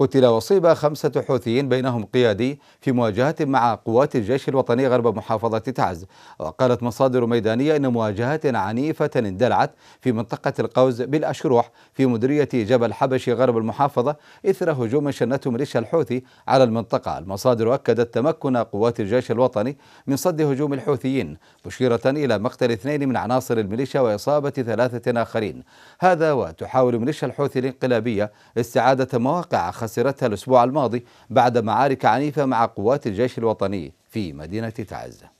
قتل وصيب خمسة حوثيين بينهم قيادي في مواجهة مع قوات الجيش الوطني غرب محافظة تعز وقالت مصادر ميدانية إن مواجهة عنيفة اندلعت في منطقة القوز بالأشروح في مديرية جبل حبشي غرب المحافظة إثر هجوم شنته ميليشيا الحوثي على المنطقة المصادر أكدت تمكن قوات الجيش الوطني من صد هجوم الحوثيين مشيرة إلى مقتل اثنين من عناصر الميليشيا وإصابة ثلاثة آخرين هذا وتحاول ميليشيا الحوثي الانقلابية استعادة مواقع خسارة خسرتها الأسبوع الماضي بعد معارك عنيفة مع قوات الجيش الوطني في مدينة تعز